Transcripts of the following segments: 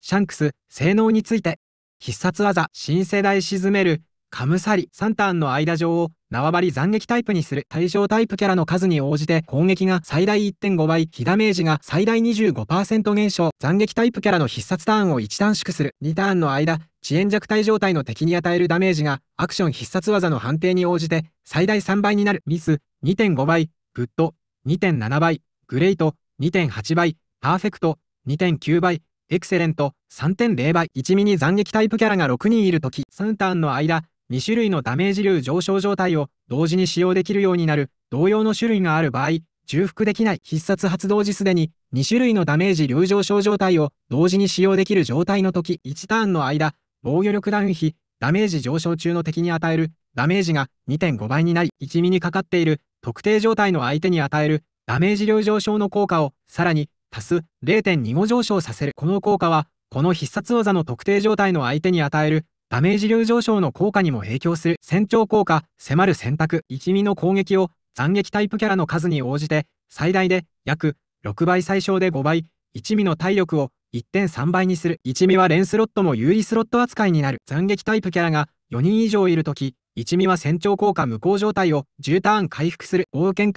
シャンクス、性能について、必殺技、新世代沈める、カムサリ、3ターンの間上を縄張り斬撃タイプにする対象タイプキャラの数に応じて攻撃が最大1.5倍、非ダメージが最大25%減少、斬撃タイプキャラの必殺ターンを1短縮する2ターンの間、遅延弱体状態の敵に与えるダメージがアクション必殺技の判定に応じて最大3倍になるミス2.5倍、グッド2.7倍、グレイト2.8倍、パーフェクト2.9倍、エクセレント3.0倍1ミニ斬撃タイプキャラが6人いるとき3ターンの間2種類のダメージ流上昇状態を同時に使用できるようになる同様の種類がある場合重複できない必殺発動時すでに2種類のダメージ流上昇状態を同時に使用できる状態の時1ターンの間防御力ダウン比ダメージ上昇中の敵に与えるダメージが2.5倍になり1ミにかかっている特定状態の相手に与えるダメージ量上昇の効果をさらに足す0.25上昇させる。この効果は、この必殺技の特定状態の相手に与えるダメージ量上昇の効果にも影響する。戦長効果、迫る選択、一味の攻撃を斬撃タイプキャラの数に応じて、最大で約6倍最小で5倍、一味の体力を1.3倍にする。一味は連スロットも有利スロット扱いになる。斬撃タイプキャラが4人以上いるとき、一味は船長効果無効状態を10ターン回復する。開に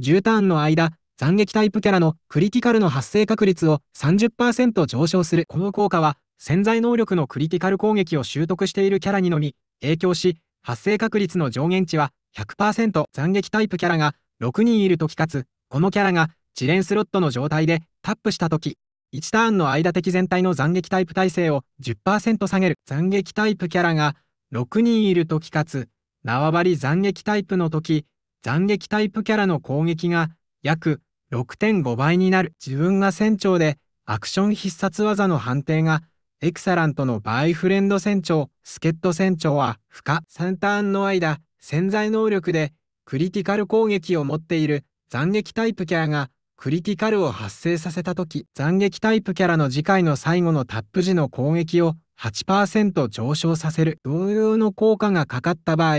10ターンの間、斬撃タイプキャラのクリティカルの発生確率を30%上昇する。この効果は潜在能力のクリティカル攻撃を習得しているキャラにのみ影響し、発生確率の上限値は100%斬撃タイプキャラが6人いる時かつ、このキャラが自連スロットの状態でタップした時、1ターンの間的全体の斬撃タイプ耐性を10%下げる。斬撃タイプキャラが6人いる時かつ、縄張り斬撃タイプの時、斬撃タイプキャラの攻撃が約6.5倍になる自分が船長でアクション必殺技の判定がエクサラントのバイフレンド船長、スケット船長は不可3ターンの間潜在能力でクリティカル攻撃を持っている斬撃タイプキャラがクリティカルを発生させた時斬撃タイプキャラの次回の最後のタップ時の攻撃を8%上昇させる同様の効果がかかった場合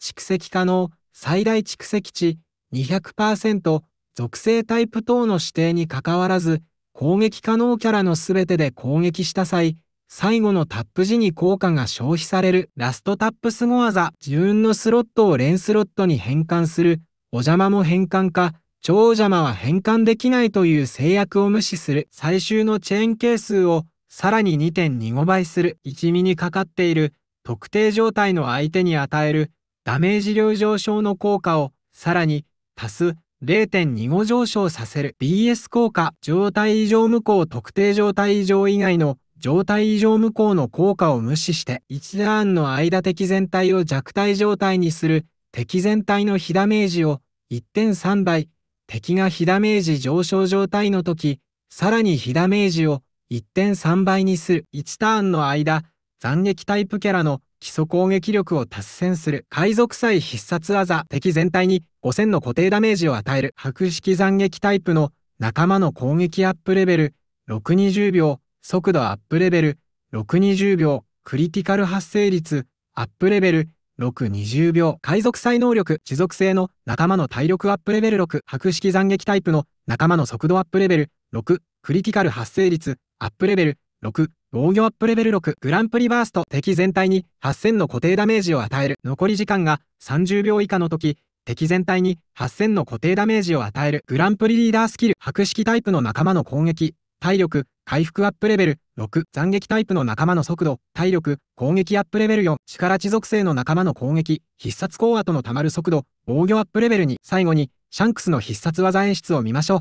蓄積可能最大蓄積値200%属性タイプ等の指定にかかわらず、攻撃可能キャラの全てで攻撃した際、最後のタップ時に効果が消費されるラストタップスゴ技、自分のスロットを連スロットに変換する、お邪魔も変換か、超邪魔は変換できないという制約を無視する最終のチェーン係数をさらに2.25倍する1ミにかかっている特定状態の相手に与えるダメージ量上昇の効果をさらに足す0.25上昇させる BS 効果状態異常無効特定状態異常以外の状態異常無効の効果を無視して1ターンの間敵全体を弱体状態にする敵全体の被ダメージを1.3倍敵が被ダメージ上昇状態の時さらに被ダメージを1.3倍にする1ターンの間斬撃タイプキャラの基礎攻撃力を達成する海賊祭必殺技敵全体に5000の固定ダメージを与える白式斬撃タイプの仲間の攻撃アップレベル620秒速度アップレベル620秒クリティカル発生率アップレベル620秒海賊祭能力持続性の仲間の体力アップレベル6白式斬撃タイプの仲間の速度アップレベル6クリティカル発生率アップレベル6、防御アップレベル6、グランプリバースト、敵全体に8000の固定ダメージを与える。残り時間が30秒以下の時、敵全体に8000の固定ダメージを与える。グランプリリーダースキル、白式タイプの仲間の攻撃、体力、回復アップレベル6、斬撃タイプの仲間の速度、体力、攻撃アップレベル4、力地属性の仲間の攻撃、必殺コアとのたまる速度、防御アップレベル2、最後に、シャンクスの必殺技演出を見ましょう。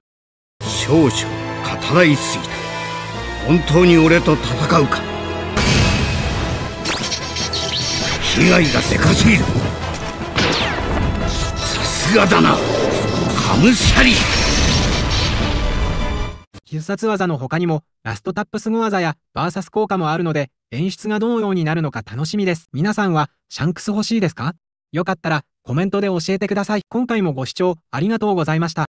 少々、語らいすぎた。本当に俺と戦うか被害がでかすぎるさすがだなカムシャリ必殺技の他にもラストタップスゴ技やバーサス効果もあるので演出がどのようになるのか楽しみです皆さんはシャンクス欲しいですかよかったらコメントで教えてください今回もご視聴ありがとうございました